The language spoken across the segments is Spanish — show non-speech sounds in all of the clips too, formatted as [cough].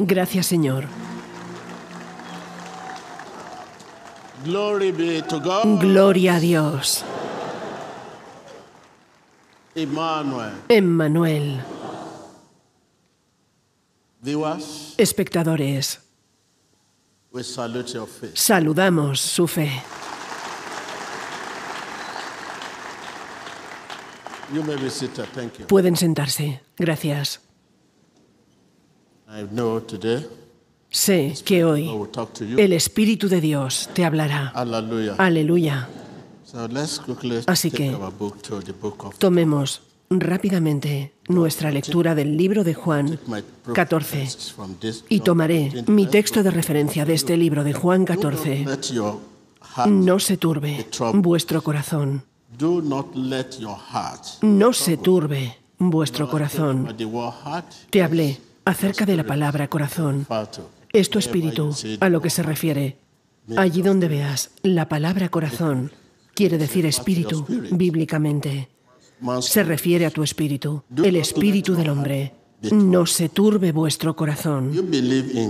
Gracias, Señor. Gloria a Dios. Emmanuel. Espectadores, saludamos su fe. Pueden sentarse. Gracias. Sé que hoy el Espíritu de Dios te hablará. Aleluya. Así que tomemos rápidamente nuestra lectura del libro de Juan 14 y tomaré mi texto de referencia de este libro de Juan 14. No se turbe vuestro corazón. No se turbe vuestro corazón. Te hablé acerca de la palabra corazón. Es tu espíritu a lo que se refiere. Allí donde veas la palabra corazón, quiere decir espíritu bíblicamente. Se refiere a tu espíritu, el espíritu del hombre. No se turbe vuestro corazón.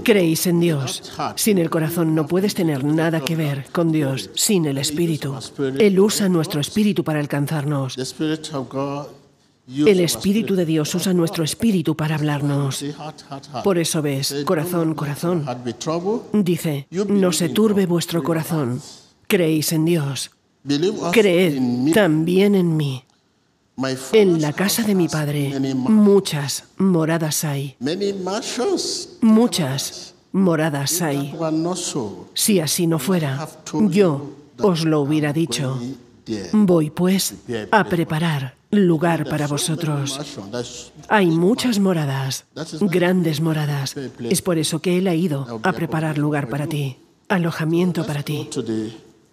Creéis en Dios. Sin el corazón no puedes tener nada que ver con Dios, sin el espíritu. Él usa nuestro espíritu para alcanzarnos. El Espíritu de Dios usa nuestro espíritu para hablarnos. Por eso ves, corazón, corazón. Dice, no se turbe vuestro corazón. Creéis en Dios. Creed también en mí. En la casa de mi padre muchas moradas hay. Muchas moradas hay. Si así no fuera, yo os lo hubiera dicho. Voy pues a preparar lugar para vosotros. Hay muchas moradas, grandes moradas. Es por eso que Él ha ido a preparar lugar para ti, alojamiento para ti.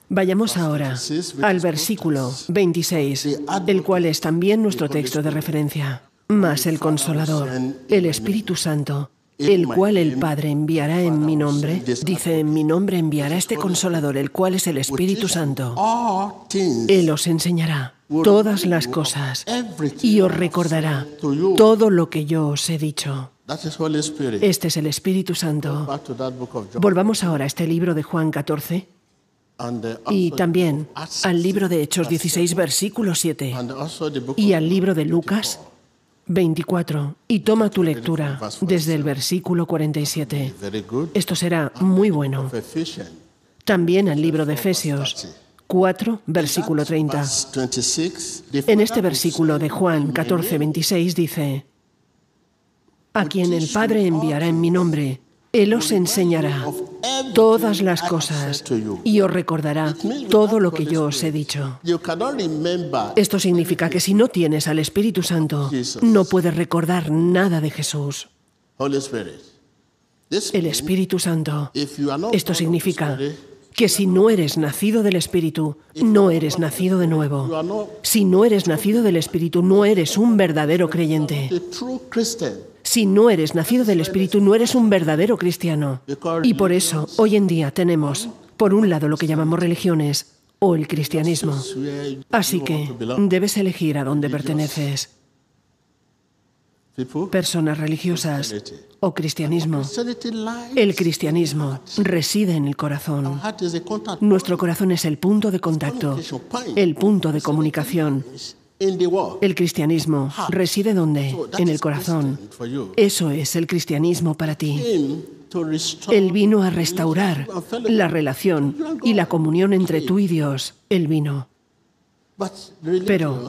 Vayamos ahora al versículo 26, el cual es también nuestro texto de referencia, más el consolador, el Espíritu Santo, el cual el Padre enviará en mi nombre, dice, en mi nombre enviará este consolador, el cual es el Espíritu Santo. Él os enseñará todas las cosas y os recordará todo lo que yo os he dicho. Este es el Espíritu Santo. Volvamos ahora a este libro de Juan 14 y también al libro de Hechos 16, versículo 7 y al libro de Lucas 24. Y toma tu lectura desde el versículo 47. Esto será muy bueno. También al libro de Efesios 4, versículo 30. En este versículo de Juan 14, 26 dice, A quien el Padre enviará en mi nombre, Él os enseñará todas las cosas y os recordará todo lo que yo os he dicho. Esto significa que si no tienes al Espíritu Santo, no puedes recordar nada de Jesús. El Espíritu Santo. Esto significa que si no eres nacido del Espíritu, no eres nacido de nuevo. Si no eres nacido del Espíritu, no eres un verdadero creyente. Si no eres nacido del Espíritu, no eres un verdadero cristiano. Y por eso, hoy en día tenemos, por un lado, lo que llamamos religiones o el cristianismo. Así que debes elegir a dónde perteneces. Personas religiosas o cristianismo. El cristianismo reside en el corazón. Nuestro corazón es el punto de contacto, el punto de comunicación. El cristianismo reside donde? En el corazón. Eso es el cristianismo para ti. El vino a restaurar la relación y la comunión entre tú y Dios. El vino. Pero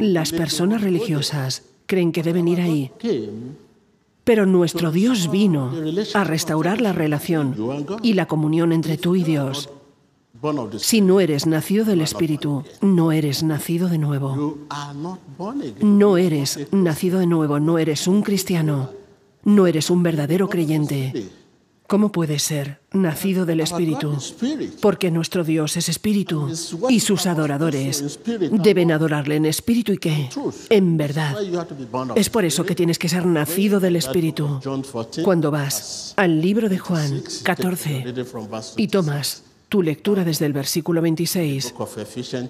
las personas religiosas creen que deben ir ahí. Pero nuestro Dios vino a restaurar la relación y la comunión entre tú y Dios. Si no eres nacido del Espíritu, no eres nacido de nuevo. No eres nacido de nuevo, no eres un cristiano, no eres un verdadero creyente. ¿Cómo puede ser nacido del Espíritu? Porque nuestro Dios es Espíritu y sus adoradores deben adorarle en Espíritu y que en verdad. Es por eso que tienes que ser nacido del Espíritu. Cuando vas al libro de Juan 14 y tomas tu lectura desde el versículo 26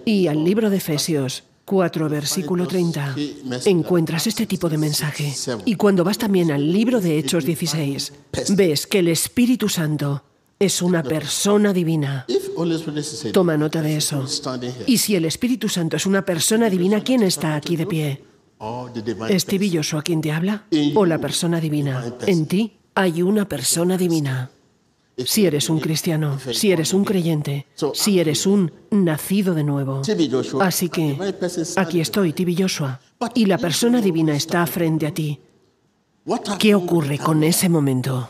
y al libro de Efesios 4, versículo 30, encuentras este tipo de mensaje. Y cuando vas también al libro de Hechos 16, ves que el Espíritu Santo es una persona divina. Toma nota de eso. Y si el Espíritu Santo es una persona divina, ¿quién está aquí de pie? ¿Este villoso a quien te habla? ¿O la persona divina? En ti hay una persona divina si eres un cristiano, si eres un creyente, si eres un nacido de nuevo. Así que aquí estoy, Tibi Joshua, y la persona divina está frente a ti. ¿Qué ocurre con ese momento?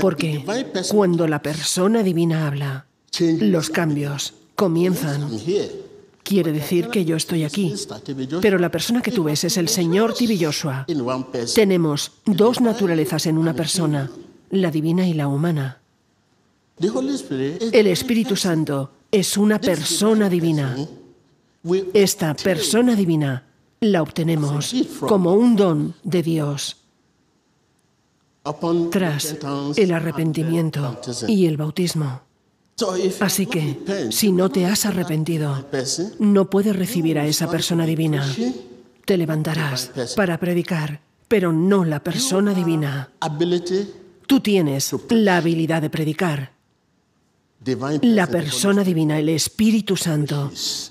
Porque cuando la persona divina habla, los cambios comienzan quiere decir que yo estoy aquí. Pero la persona que tú ves es el señor Tibi Tenemos dos naturalezas en una persona, la divina y la humana. El Espíritu Santo es una persona divina. Esta persona divina la obtenemos como un don de Dios tras el arrepentimiento y el bautismo. Así que, si no te has arrepentido, no puedes recibir a esa persona divina. Te levantarás para predicar, pero no la persona divina. Tú tienes la habilidad de predicar. La persona divina, el Espíritu Santo,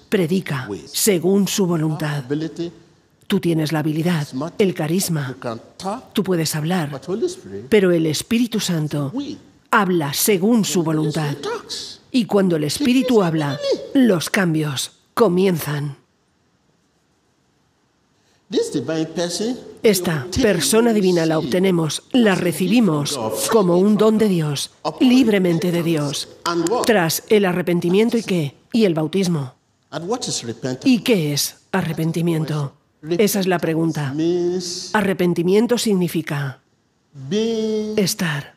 predica según su voluntad. Tú tienes la habilidad, el carisma, tú puedes hablar, pero el Espíritu Santo habla según su voluntad. Y cuando el espíritu habla, los cambios comienzan. Esta persona divina la obtenemos, la recibimos como un don de Dios, libremente de Dios, tras el arrepentimiento y qué, y el bautismo. ¿Y qué es arrepentimiento? Esa es la pregunta. Arrepentimiento significa estar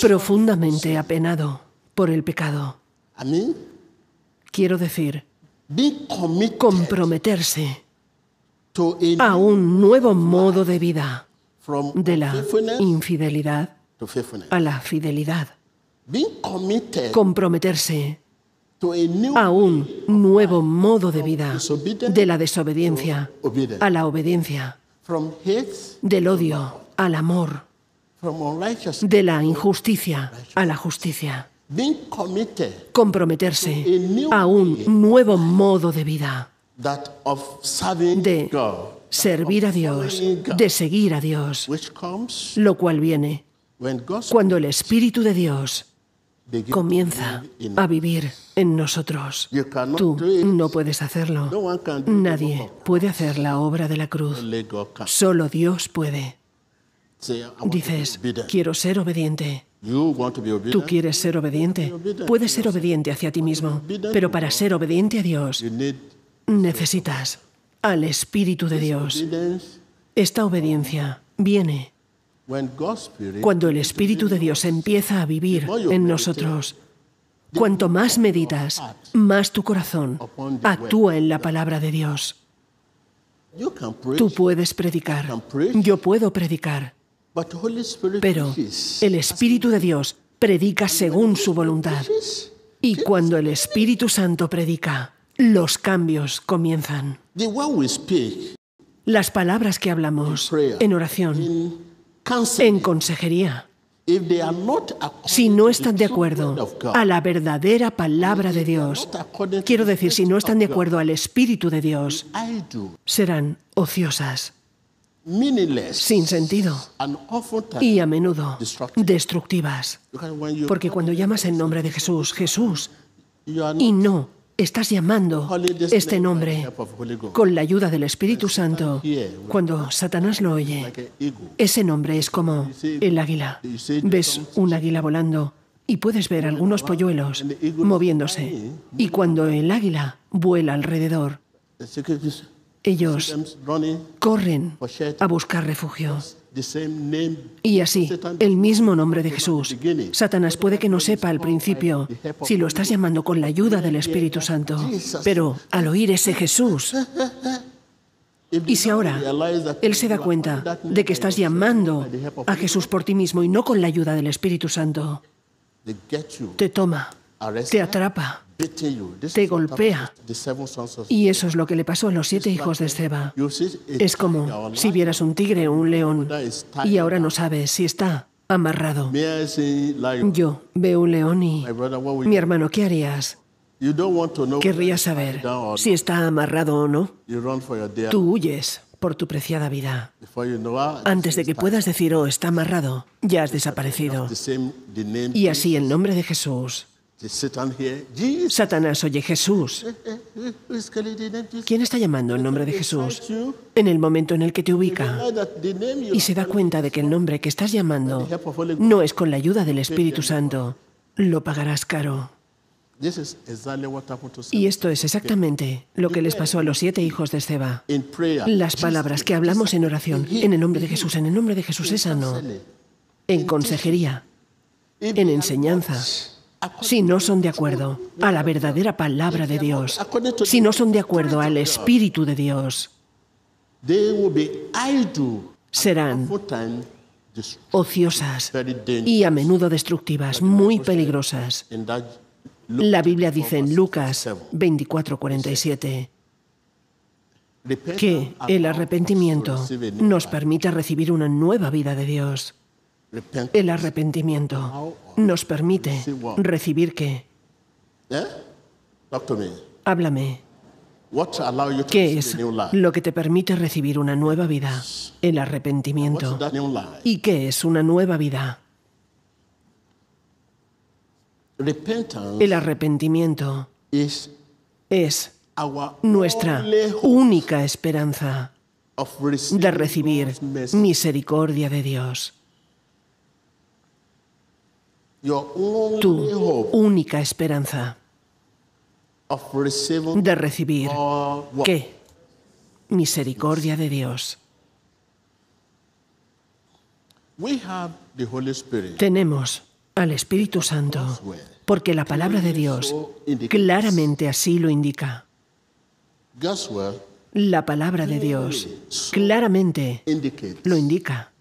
profundamente apenado por el pecado. Quiero decir, comprometerse a, un nuevo modo de vida, de la infidelidad a la fidelidad. comprometerse a, un nuevo modo de vida, de la desobediencia a la obediencia, del odio al amor, de la injusticia a la justicia comprometerse a un nuevo modo de vida, de servir a Dios, de seguir a Dios, lo cual viene cuando el Espíritu de Dios comienza a vivir en nosotros. Tú no puedes hacerlo. Nadie puede hacer la obra de la cruz. Solo Dios puede. Dices, quiero ser obediente. Tú quieres ser obediente. Puedes ser obediente hacia ti mismo, pero para ser obediente a Dios necesitas al Espíritu de Dios. Esta obediencia viene cuando el Espíritu de Dios empieza a vivir en nosotros. Cuanto más meditas, más tu corazón actúa en la palabra de Dios. Tú puedes predicar. Yo puedo predicar. Pero el Espíritu de Dios predica según su voluntad. Y cuando el Espíritu Santo predica, los cambios comienzan. Las palabras que hablamos en oración, en consejería, si no están de acuerdo a la verdadera palabra de Dios, quiero decir, si no están de acuerdo al Espíritu de Dios, serán ociosas sin sentido y a menudo destructivas. Porque cuando llamas el nombre de Jesús, Jesús, y no estás llamando este nombre con la ayuda del Espíritu Santo, cuando Satanás lo oye, ese nombre es como el águila. Ves un águila volando y puedes ver algunos polluelos moviéndose. Y cuando el águila vuela alrededor, ellos corren a buscar refugio. Y así, el mismo nombre de Jesús. Satanás puede que no sepa al principio si lo estás llamando con la ayuda del Espíritu Santo, pero al oír ese Jesús, y si ahora Él se da cuenta de que estás llamando a Jesús por ti mismo y no con la ayuda del Espíritu Santo, te toma te atrapa, te golpea. Y eso es lo que le pasó a los siete hijos de Seba. Es como si vieras un tigre o un león y ahora no sabes si está amarrado. Yo veo un león y... Mi hermano, ¿qué harías? Querrías saber si está amarrado o no. Tú huyes por tu preciada vida. Ah, Antes de que puedas decir, oh, está amarrado, ya has desaparecido. Y así, en nombre de Jesús, Satanás oye Jesús. Eh, eh, eh, ¿Quién está llamando el nombre de Jesús en el momento en el que te ubica? Y se da cuenta de que el nombre que estás llamando no es con la ayuda del Espíritu Santo. Lo pagarás caro. Y esto es exactamente lo que les pasó a los siete hijos de Esteba. Las palabras que hablamos en oración, en el nombre de Jesús, en el nombre de Jesús es sano, en consejería, en enseñanza si no son de acuerdo a la verdadera palabra de Dios, si no son de acuerdo al Espíritu de Dios, serán ociosas y a menudo destructivas, muy peligrosas. La Biblia dice en Lucas 24:47 que el arrepentimiento nos permite recibir una nueva vida de Dios. El arrepentimiento nos permite recibir ¿qué? Háblame. ¿Qué es lo que te permite recibir una nueva vida? El arrepentimiento. ¿Y qué es una nueva vida? El arrepentimiento es nuestra única esperanza de recibir misericordia de Dios tu única esperanza de recibir qué? Misericordia de Dios. Tenemos al Espíritu Santo, porque la palabra de Dios claramente así lo indica. La palabra de Dios claramente lo indica.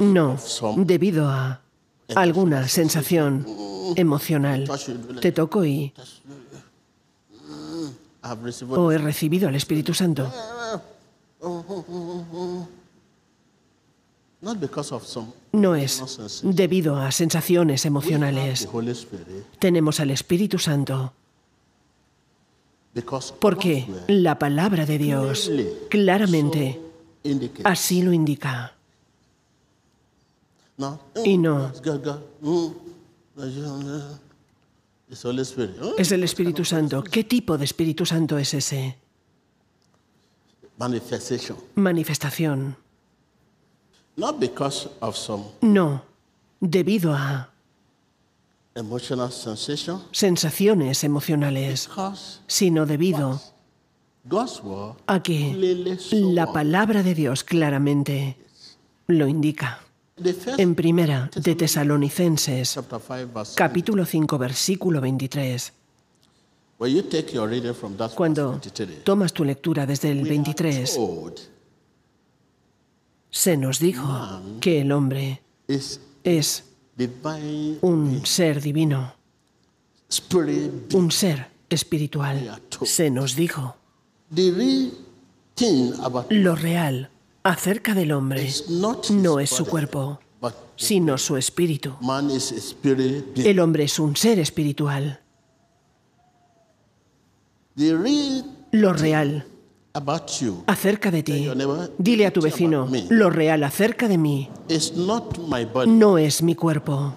No, debido a alguna sensación emocional. Te toco y... Mm. O he recibido al Espíritu Santo. No es debido a sensaciones emocionales. Tenemos al Espíritu Santo. Porque la palabra de Dios claramente así lo indica. Y mm, no. Mm, es el Espíritu Santo. ¿Qué tipo de Espíritu Santo es ese? Manifestación. no, debido a sensaciones emocionales, sino debido a que la palabra de Dios claramente lo indica. En primera de Tesalonicenses, capítulo 5, versículo 23. Cuando tomas tu lectura desde el 23, se nos dijo que el hombre es un ser divino, un ser espiritual. Se nos dijo. Lo real acerca del hombre no es su cuerpo, sino su espíritu. El hombre es un ser espiritual. Lo real acerca de ti. Dile a tu vecino, lo real acerca de mí no es mi cuerpo.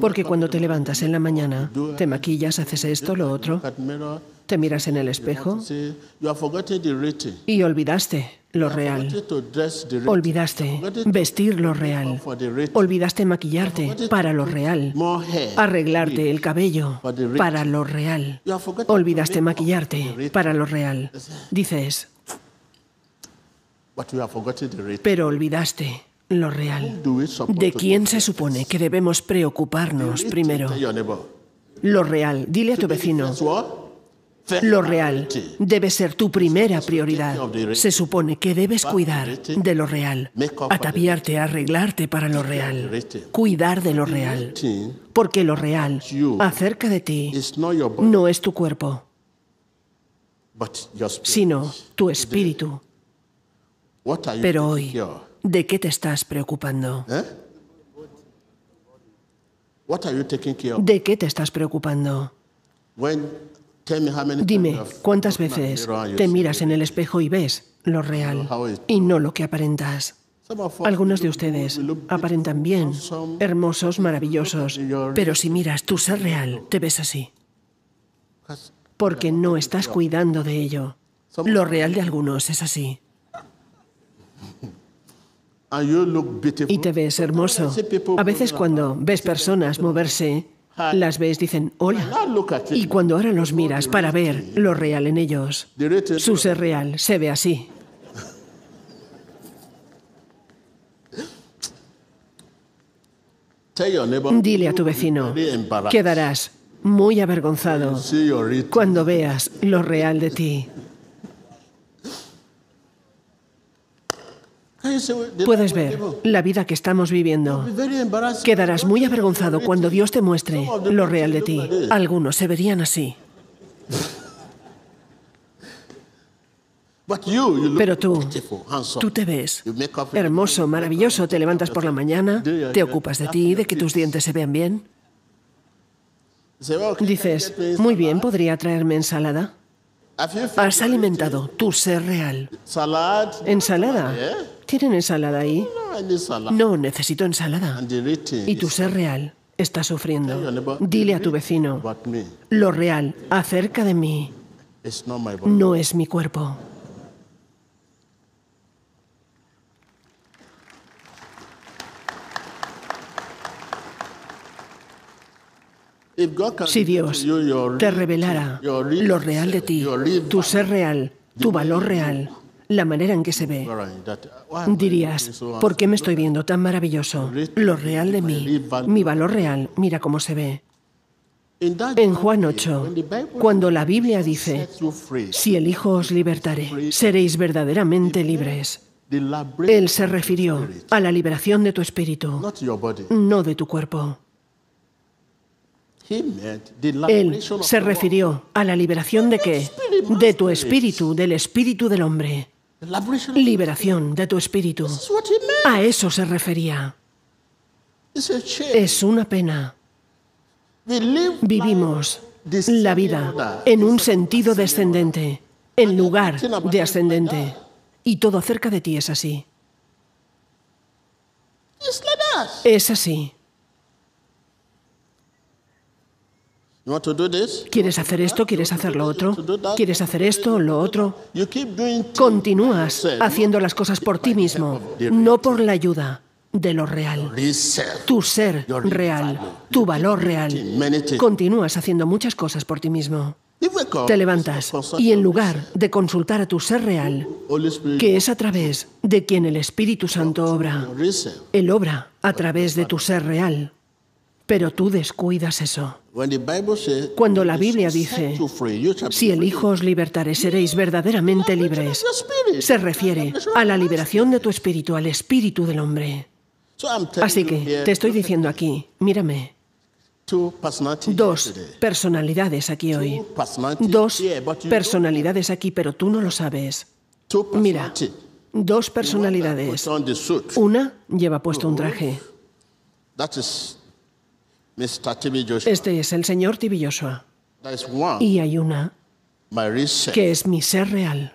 Porque cuando te levantas en la mañana, te maquillas, haces esto, lo otro, te miras en el espejo y olvidaste lo real. Olvidaste vestir lo real. Olvidaste maquillarte para lo real. Arreglarte el cabello para lo real. Olvidaste maquillarte para lo real. Dices, pero olvidaste lo real. ¿De quién se supone que debemos preocuparnos primero? Lo real. Dile a tu vecino. Lo real debe ser tu primera prioridad. Se supone que debes cuidar de lo real, ataviarte, arreglarte para lo real, cuidar de lo real, porque lo real acerca de ti no es tu cuerpo, sino tu espíritu. Pero hoy, ¿de qué te estás preocupando? Eh? ¿De qué te estás preocupando? Dime, ¿cuántas veces te miras en el espejo y ves lo real y no lo que aparentas? Algunos de ustedes aparentan bien, hermosos, maravillosos, pero si miras tu ser real, te ves así. Porque no estás cuidando de ello. Lo real de algunos es así. [laughs] Y te ves hermoso. A veces cuando ves personas moverse, las ves, dicen hola. Y cuando ahora los miras para ver lo real en ellos, su ser real se ve así. Dile a tu vecino, quedarás muy avergonzado cuando veas lo real de ti. Puedes ver la vida que estamos viviendo. Quedarás muy avergonzado cuando Dios te muestre lo real de ti. Algunos se verían así. Pero tú, tú te ves hermoso, maravilloso, te levantas por la mañana, te ocupas de ti, de que tus dientes se vean bien. Oh, Dices, muy bien, podría traerme ensalada. Has alimentado tu ser real. Ensalada. ¿Tienen ensalada ahí? Ah, no necesito ensalada. Y tu ser real. está sufriendo. Dile a tu vecino lo real acerca de mí. No es mi cuerpo. Si Dios te revelara lo real de ti, tu ser real, tu valor real, la manera en que se ve. Dirías, ¿por qué me estoy viendo tan maravilloso? Lo real de mí, mi valor real, mira cómo se ve. En Juan 8, cuando la Biblia dice, si el Hijo os libertare, seréis verdaderamente libres. Él se refirió a la liberación de tu espíritu, no de tu cuerpo. Él se refirió a la liberación de qué? De tu espíritu, del espíritu del hombre. Liberación de tu espíritu. A eso se refería. Es una pena. Vivimos la vida en un sentido descendente, en lugar de ascendente. Y todo acerca de ti es así. Es así. ¿Quieres hacer esto? ¿Quieres hacer lo otro? ¿Quieres hacer esto? o ¿Lo otro? Continúas haciendo las cosas por ti mismo, no por la ayuda de lo real, tu ser real, tu valor real. Continúas haciendo muchas cosas por ti mismo. Te levantas y en lugar de consultar a tu ser real, que es a través de quien el Espíritu Santo obra, Él obra a través de tu ser real. Pero tú descuidas eso. Cuando la Biblia dice, si el Hijo os libertare, seréis verdaderamente libres, se refiere a la liberación de tu espíritu, al espíritu del hombre. Así que te estoy diciendo aquí, mírame, dos personalidades aquí hoy, dos personalidades aquí, pero tú no lo sabes. Mira, dos personalidades. Una lleva puesto un traje. Este es el señor Tibi Y hay una que es mi ser real.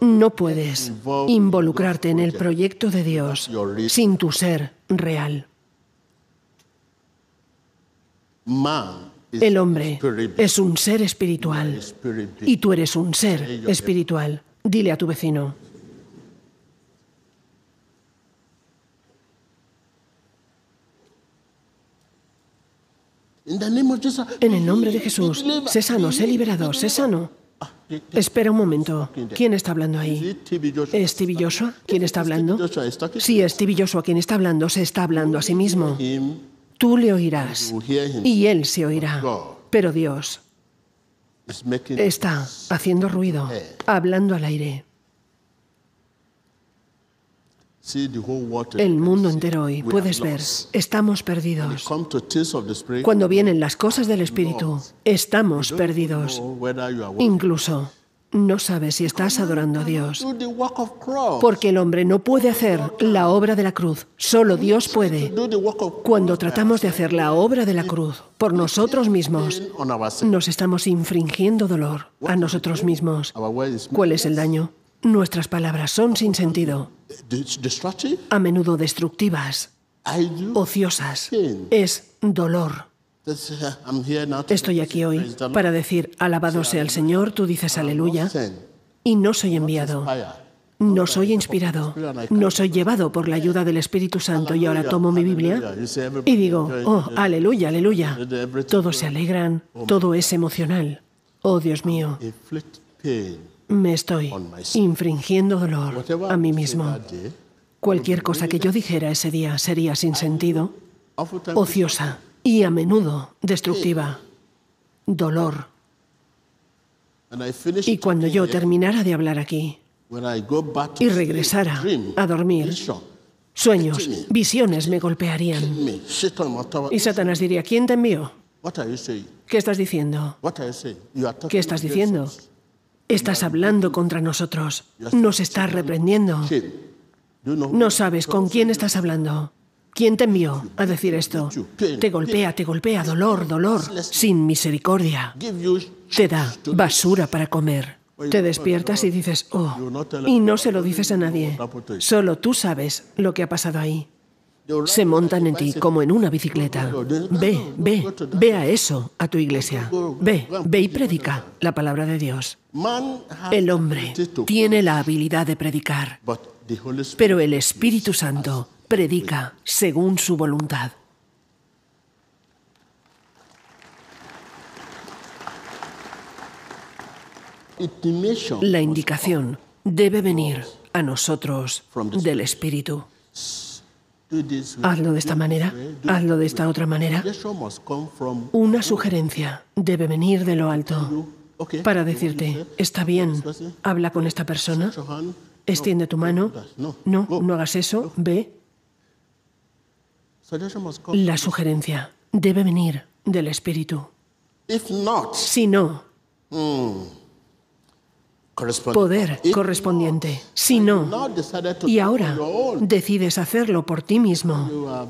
No puedes involucrarte en el proyecto de Dios sin tu ser real. El hombre es un ser espiritual y tú eres un ser espiritual. Dile a tu vecino, En el nombre de Jesús, sé sano, sé liberado, sé sano. Espera un momento. ¿Quién está hablando ahí? ¿Es tibilloso ¿Quién está hablando? Si es tibilloso quien está hablando se está hablando a sí mismo. Tú le oirás y él se oirá. Pero Dios está haciendo ruido, hablando al aire. El mundo entero hoy, puedes ver, estamos perdidos. Cuando vienen las cosas del Espíritu, estamos perdidos. Incluso no sabes si estás adorando a Dios. Porque el hombre no puede hacer la obra de la cruz, solo Dios puede. Cuando tratamos de hacer la obra de la cruz por nosotros mismos, nos estamos infringiendo dolor a nosotros mismos. ¿Cuál es el daño? Nuestras palabras son sin sentido, a menudo destructivas, ociosas. Es dolor. Uh, Estoy aquí hoy para decir, alabado sea el Señor, tú dices aleluya, y no soy enviado. No soy inspirado, no soy llevado por la ayuda del Espíritu Santo y ahora tomo mi Biblia y digo, oh, aleluya, aleluya. Todos se alegran, oh todo es emocional. Oh, Dios mío, me estoy infringiendo dolor a mí mismo. Cualquier cosa que yo dijera ese día sería sin sentido, ociosa y a menudo destructiva. Dolor. Y cuando yo terminara de hablar aquí y regresara a dormir, sueños, visiones me golpearían. Y Satanás diría, ¿quién te envió? ¿Qué estás diciendo? ¿Qué estás diciendo? Estás hablando contra nosotros. Nos estás reprendiendo. No sabes con quién estás hablando. ¿Quién te envió a decir esto? Te golpea, te golpea, dolor, dolor, sin misericordia. Te da basura para comer. Te despiertas y dices, oh, y no se lo dices a nadie. Solo tú sabes lo que ha pasado ahí se montan en ti como en una bicicleta. Ve, ve, ve a eso, a tu iglesia. Ve, ve y predica la palabra de Dios. El hombre tiene la habilidad de predicar, pero el Espíritu Santo predica según su voluntad. La indicación debe venir a nosotros del Espíritu. Hazlo de esta manera, hazlo de esta otra manera. Una sugerencia debe venir de lo alto para decirte, está bien, habla con esta persona, extiende tu mano, no, no hagas eso, ve. La sugerencia debe venir del espíritu. Si no, hmm, poder correspondiente. Si no, y ahora decides hacerlo por ti mismo,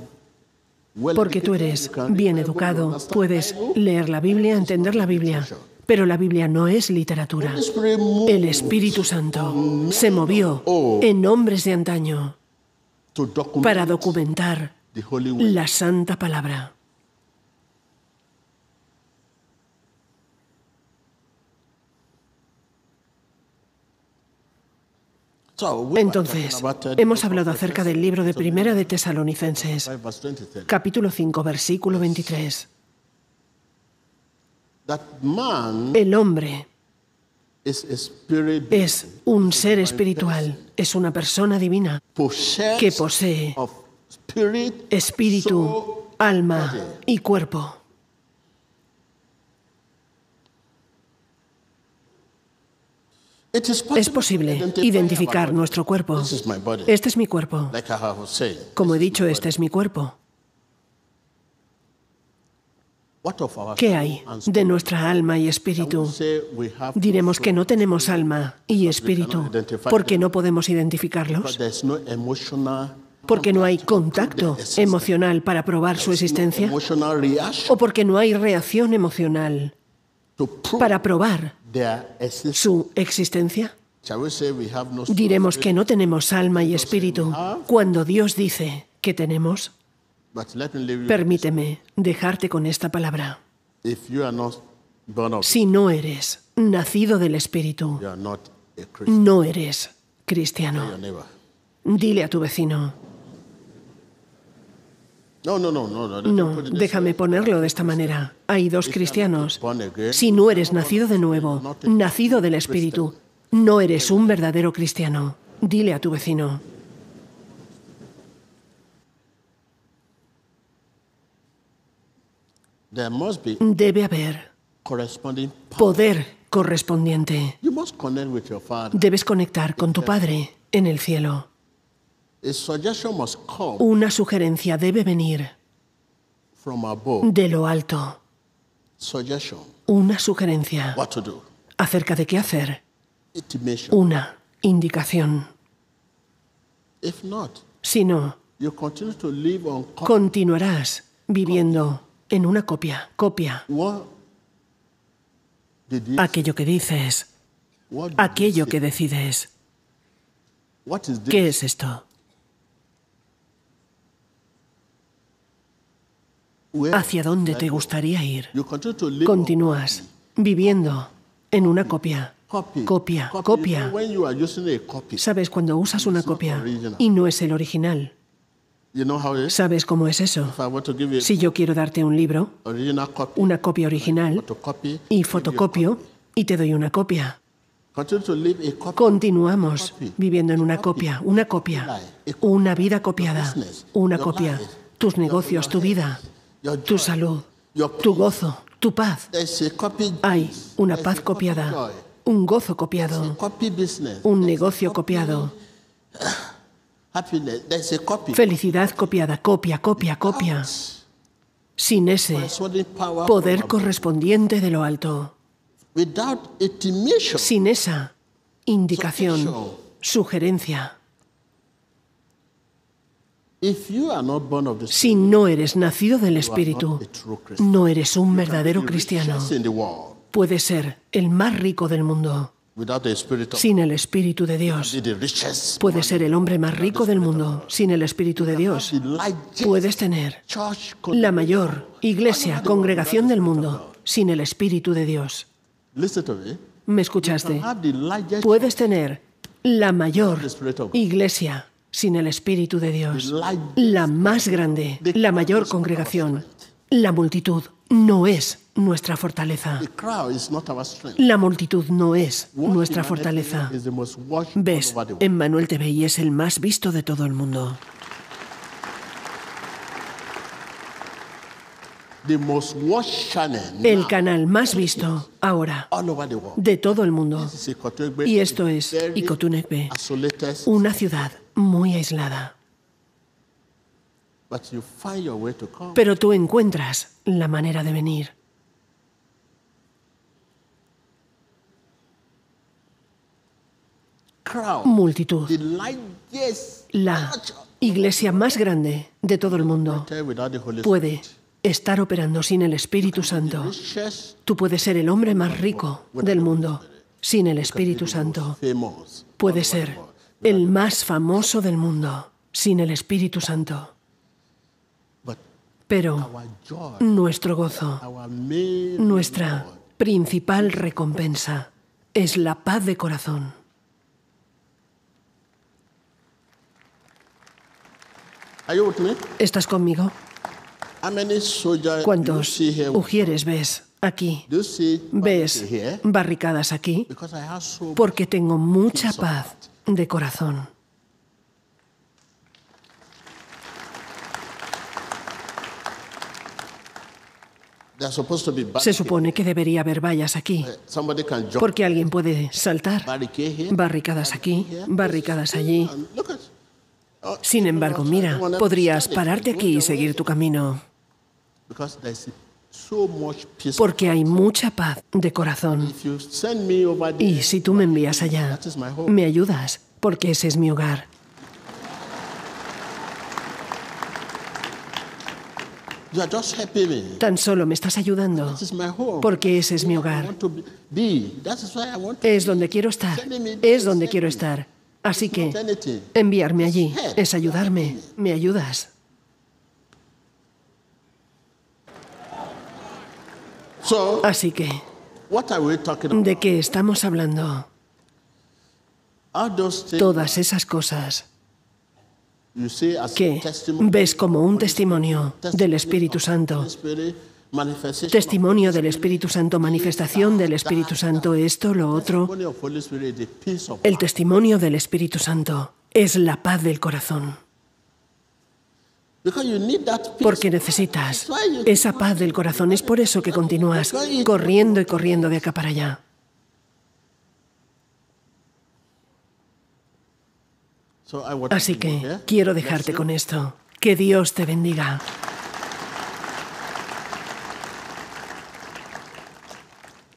uh, porque tú eres bien educado, puedes leer la Biblia, entender la Biblia, pero la Biblia no es literatura. El Espíritu Santo se movió en hombres de antaño para documentar la santa palabra. Entonces, hemos hablado acerca del libro de Primera de Tesalonicenses, capítulo 5, versículo 23. El hombre es un ser espiritual, es una persona divina que posee espíritu, alma y cuerpo. Es posible identificar nuestro cuerpo. Este es mi cuerpo. Como he dicho, este es mi cuerpo. ¿Qué hay de nuestra alma y espíritu? Diremos que no tenemos alma y espíritu porque no podemos identificarlos, porque no hay contacto emocional para probar su existencia o porque no hay reacción emocional para probar su existencia? Diremos que no tenemos alma y espíritu cuando Dios dice que tenemos. Permíteme dejarte con esta palabra. Si no eres nacido del Espíritu, no eres cristiano. Dile a tu vecino, no, no, no, no, déjame ponerlo de esta manera. Hay dos cristianos. Si no eres nacido de nuevo, nacido del Espíritu, no eres un verdadero cristiano. Dile a tu vecino. Debe haber poder correspondiente. Debes conectar con tu Padre en el cielo. Una sugerencia debe venir de lo alto. Una sugerencia acerca de qué hacer. Una indicación. Si no, continuarás viviendo en una copia, copia. Aquello que dices, aquello que decides. ¿Qué es esto? hacia dónde te gustaría ir. Continúas viviendo en una copia. Copia, copia. Sabes cuando usas una copia y no es el original. ¿Sabes cómo es eso? Si yo quiero darte un libro, una copia original, y fotocopio, y te doy una copia. Continuamos viviendo en una copia, una copia, una vida copiada, una copia, tus negocios, tu vida tu salud, tu gozo, tu paz. Hay una paz copiada, un gozo copiado, un negocio copiado. [sighs] Felicidad copiada, copia, copia, copia. Sin ese poder correspondiente de lo alto. Sin esa indicación, sugerencia. Si no eres nacido del Espíritu, no eres un verdadero cristiano. Puedes ser el más rico del mundo. Sin el Espíritu de Dios, puedes ser el hombre más rico del mundo. Sin el Espíritu de Dios, puedes tener la mayor iglesia, congregación del mundo. Sin el Espíritu de Dios. ¿Me escuchaste? Puedes tener la mayor iglesia, sin el Espíritu de Dios. La más grande, la mayor congregación, la multitud no es nuestra fortaleza. La multitud no es nuestra fortaleza. Ves, en Manuel TV es el más visto de todo el mundo. El canal más visto ahora de todo el mundo. Y esto es Ikotunekbe, una ciudad muy aislada. Pero tú encuentras la manera de venir. Multitud. La iglesia más grande de todo el mundo puede estar operando sin el Espíritu Santo. Tú puedes ser el hombre más rico del mundo sin el Espíritu Santo. Puede ser el más famoso del mundo, sin el Espíritu Santo. Pero nuestro gozo, nuestra principal recompensa, es la paz de corazón. ¿Estás conmigo? ¿Cuántos ujieres ves aquí? ¿Ves barricadas aquí? Porque tengo mucha paz de corazón. Se supone que debería haber vallas aquí, eh, porque alguien puede saltar. Barricadas aquí, barricadas allí. Oh, Sin embargo, mira, podrías pararte aquí y seguir tu camino porque hay mucha paz de corazón. Y si tú me envías allá, me ayudas, porque ese es mi hogar. Tan solo me estás ayudando, porque ese es mi hogar. Es donde quiero estar, es donde quiero estar. Así que enviarme allí es ayudarme, me ayudas. Así que, ¿de qué estamos hablando? Todas esas cosas que ves como un testimonio del Espíritu Santo. Testimonio del Espíritu Santo, manifestación del Espíritu Santo, esto, lo otro. El testimonio del Espíritu Santo es la paz del corazón. Porque necesitas esa paz del corazón. Es por eso que continúas corriendo y corriendo de acá para allá. Así que quiero dejarte con esto. Que Dios te bendiga.